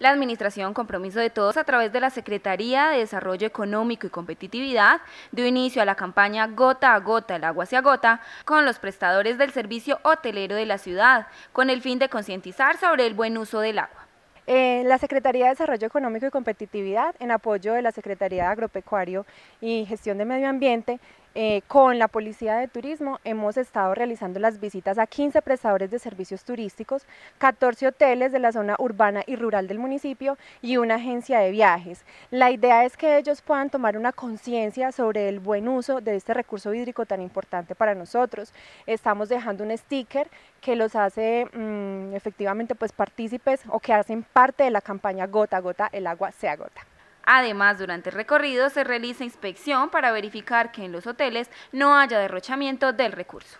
la Administración Compromiso de Todos a través de la Secretaría de Desarrollo Económico y Competitividad dio inicio a la campaña Gota a Gota, el agua se agota, con los prestadores del servicio hotelero de la ciudad, con el fin de concientizar sobre el buen uso del agua. Eh, la Secretaría de Desarrollo Económico y Competitividad, en apoyo de la Secretaría de Agropecuario y Gestión de Medio Ambiente, eh, con la Policía de Turismo hemos estado realizando las visitas a 15 prestadores de servicios turísticos, 14 hoteles de la zona urbana y rural del municipio y una agencia de viajes. La idea es que ellos puedan tomar una conciencia sobre el buen uso de este recurso hídrico tan importante para nosotros. Estamos dejando un sticker que los hace mm, efectivamente pues partícipes o que hacen parte de la campaña Gota a Gota, el agua se agota. Además, durante el recorrido se realiza inspección para verificar que en los hoteles no haya derrochamiento del recurso.